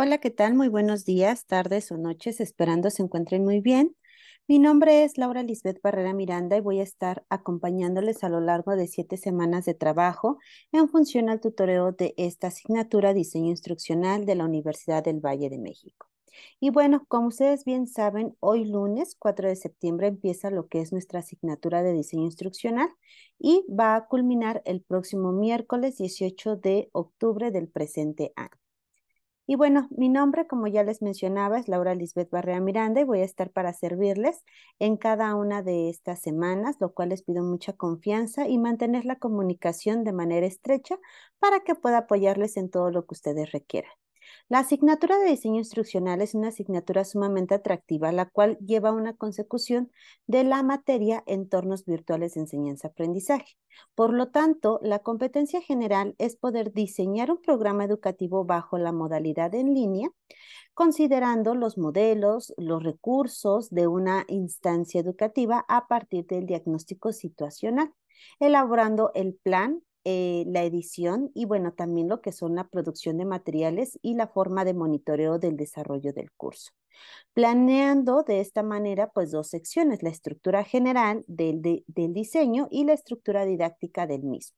Hola, ¿qué tal? Muy buenos días, tardes o noches, esperando se encuentren muy bien. Mi nombre es Laura Lisbeth Barrera Miranda y voy a estar acompañándoles a lo largo de siete semanas de trabajo en función al tutoreo de esta asignatura Diseño Instruccional de la Universidad del Valle de México. Y bueno, como ustedes bien saben, hoy lunes 4 de septiembre empieza lo que es nuestra asignatura de diseño instruccional y va a culminar el próximo miércoles 18 de octubre del presente año. Y bueno, mi nombre, como ya les mencionaba, es Laura Lisbeth Barrea Miranda y voy a estar para servirles en cada una de estas semanas, lo cual les pido mucha confianza y mantener la comunicación de manera estrecha para que pueda apoyarles en todo lo que ustedes requieran. La asignatura de diseño instruccional es una asignatura sumamente atractiva, la cual lleva a una consecución de la materia entornos virtuales de enseñanza-aprendizaje. Por lo tanto, la competencia general es poder diseñar un programa educativo bajo la modalidad en línea, considerando los modelos, los recursos de una instancia educativa a partir del diagnóstico situacional, elaborando el plan, eh, la edición y bueno, también lo que son la producción de materiales y la forma de monitoreo del desarrollo del curso. Planeando de esta manera pues dos secciones, la estructura general del, del diseño y la estructura didáctica del mismo.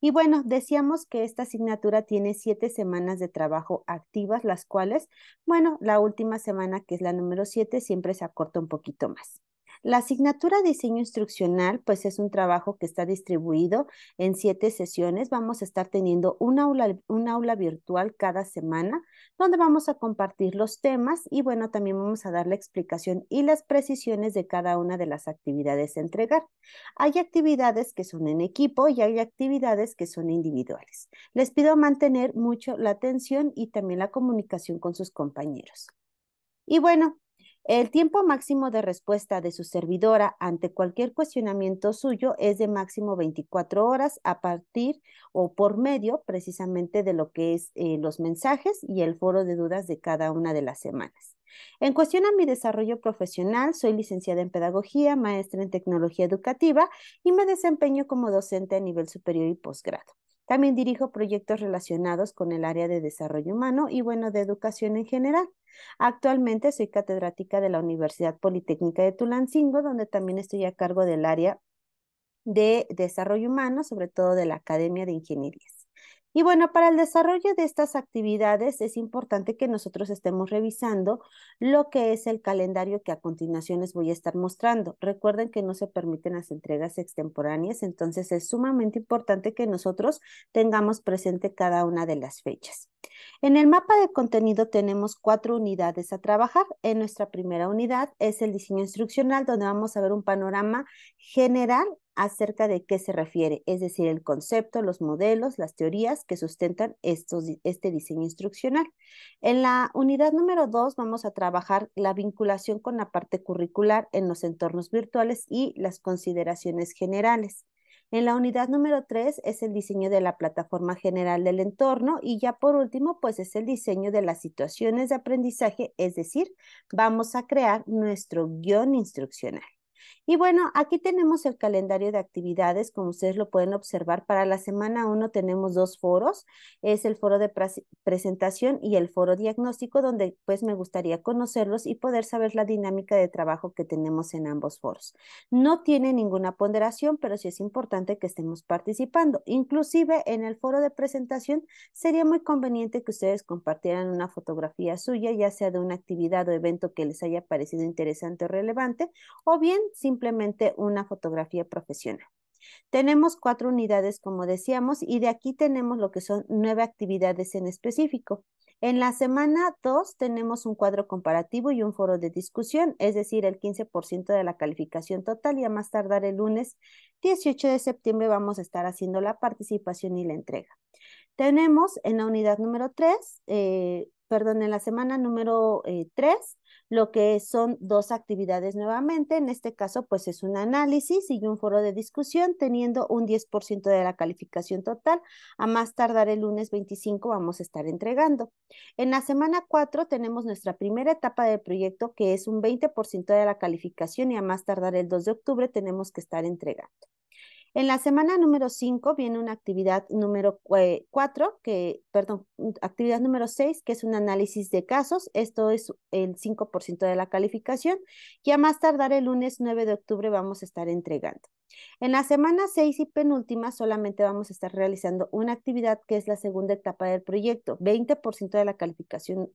Y bueno, decíamos que esta asignatura tiene siete semanas de trabajo activas, las cuales, bueno, la última semana, que es la número siete, siempre se acorta un poquito más. La asignatura diseño instruccional, pues es un trabajo que está distribuido en siete sesiones. Vamos a estar teniendo un aula, un aula virtual cada semana, donde vamos a compartir los temas y bueno, también vamos a dar la explicación y las precisiones de cada una de las actividades a entregar. Hay actividades que son en equipo y hay actividades que son individuales. Les pido mantener mucho la atención y también la comunicación con sus compañeros. Y bueno, el tiempo máximo de respuesta de su servidora ante cualquier cuestionamiento suyo es de máximo 24 horas a partir o por medio precisamente de lo que es eh, los mensajes y el foro de dudas de cada una de las semanas. En cuestión a mi desarrollo profesional, soy licenciada en pedagogía, maestra en tecnología educativa y me desempeño como docente a nivel superior y posgrado. También dirijo proyectos relacionados con el área de desarrollo humano y, bueno, de educación en general. Actualmente soy catedrática de la Universidad Politécnica de Tulancingo, donde también estoy a cargo del área de desarrollo humano, sobre todo de la Academia de Ingenierías. Y bueno, para el desarrollo de estas actividades es importante que nosotros estemos revisando lo que es el calendario que a continuación les voy a estar mostrando. Recuerden que no se permiten las entregas extemporáneas, entonces es sumamente importante que nosotros tengamos presente cada una de las fechas. En el mapa de contenido tenemos cuatro unidades a trabajar. En nuestra primera unidad es el diseño instruccional, donde vamos a ver un panorama general acerca de qué se refiere, es decir, el concepto, los modelos, las teorías que sustentan estos, este diseño instruccional. En la unidad número dos vamos a trabajar la vinculación con la parte curricular en los entornos virtuales y las consideraciones generales. En la unidad número tres es el diseño de la plataforma general del entorno y ya por último, pues es el diseño de las situaciones de aprendizaje, es decir, vamos a crear nuestro guión instruccional. Y bueno, aquí tenemos el calendario de actividades, como ustedes lo pueden observar. Para la semana 1 tenemos dos foros, es el foro de presentación y el foro diagnóstico, donde pues me gustaría conocerlos y poder saber la dinámica de trabajo que tenemos en ambos foros. No tiene ninguna ponderación, pero sí es importante que estemos participando. Inclusive en el foro de presentación sería muy conveniente que ustedes compartieran una fotografía suya, ya sea de una actividad o evento que les haya parecido interesante o relevante, o bien simplemente una fotografía profesional. Tenemos cuatro unidades, como decíamos, y de aquí tenemos lo que son nueve actividades en específico. En la semana dos tenemos un cuadro comparativo y un foro de discusión, es decir, el 15% de la calificación total y a más tardar el lunes 18 de septiembre vamos a estar haciendo la participación y la entrega. Tenemos en la unidad número 3, eh, perdón, en la semana número 3, eh, lo que son dos actividades nuevamente. En este caso, pues es un análisis y un foro de discusión teniendo un 10% de la calificación total. A más tardar el lunes 25 vamos a estar entregando. En la semana 4 tenemos nuestra primera etapa del proyecto que es un 20% de la calificación y a más tardar el 2 de octubre tenemos que estar entregando. En la semana número 5 viene una actividad número 4, que, perdón, mm, actividad número 6, que es un análisis de casos. Esto es el 5% de la calificación. Y a más tardar el lunes 9 de octubre vamos a estar entregando. En la semana 6 y penúltima solamente vamos a estar realizando una actividad que es la segunda etapa del proyecto, 20% de la calificación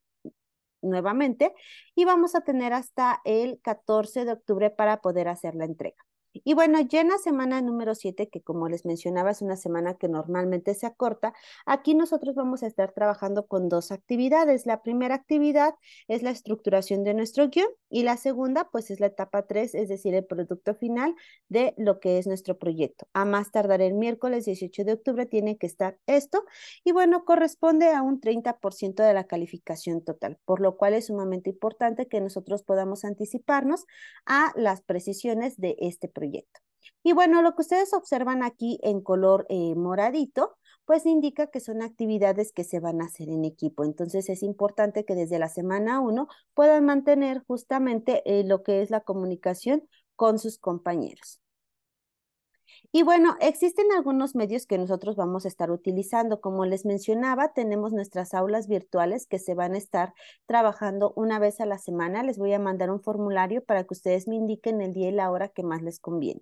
nuevamente, y vamos a tener hasta el 14 de octubre para poder hacer la entrega. Y bueno, ya en la semana número 7, que como les mencionaba es una semana que normalmente se acorta, aquí nosotros vamos a estar trabajando con dos actividades. La primera actividad es la estructuración de nuestro guión y la segunda pues es la etapa 3, es decir, el producto final de lo que es nuestro proyecto. A más tardar el miércoles 18 de octubre tiene que estar esto y bueno, corresponde a un 30% de la calificación total, por lo cual es sumamente importante que nosotros podamos anticiparnos a las precisiones de este proyecto proyecto. Y bueno, lo que ustedes observan aquí en color eh, moradito, pues indica que son actividades que se van a hacer en equipo. Entonces es importante que desde la semana 1 puedan mantener justamente eh, lo que es la comunicación con sus compañeros. Y bueno, existen algunos medios que nosotros vamos a estar utilizando. Como les mencionaba, tenemos nuestras aulas virtuales que se van a estar trabajando una vez a la semana. Les voy a mandar un formulario para que ustedes me indiquen el día y la hora que más les conviene.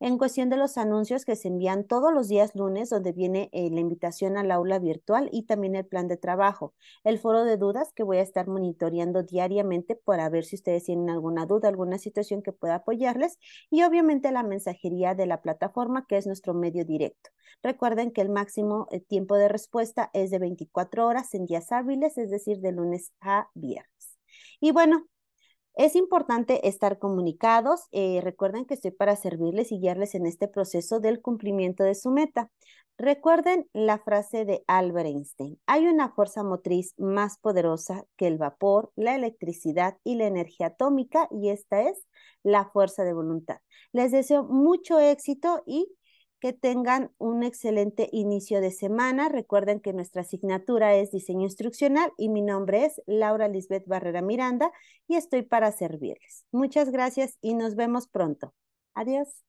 En cuestión de los anuncios que se envían todos los días lunes, donde viene eh, la invitación al aula virtual y también el plan de trabajo. El foro de dudas que voy a estar monitoreando diariamente para ver si ustedes tienen alguna duda, alguna situación que pueda apoyarles. Y obviamente la mensajería de la plataforma plataforma, que es nuestro medio directo. Recuerden que el máximo eh, tiempo de respuesta es de 24 horas en días hábiles, es decir, de lunes a viernes. Y bueno, es importante estar comunicados. Eh, recuerden que estoy para servirles y guiarles en este proceso del cumplimiento de su meta. Recuerden la frase de Albert Einstein. Hay una fuerza motriz más poderosa que el vapor, la electricidad y la energía atómica y esta es la fuerza de voluntad. Les deseo mucho éxito y que tengan un excelente inicio de semana. Recuerden que nuestra asignatura es diseño instruccional y mi nombre es Laura Lisbeth Barrera Miranda y estoy para servirles. Muchas gracias y nos vemos pronto. Adiós.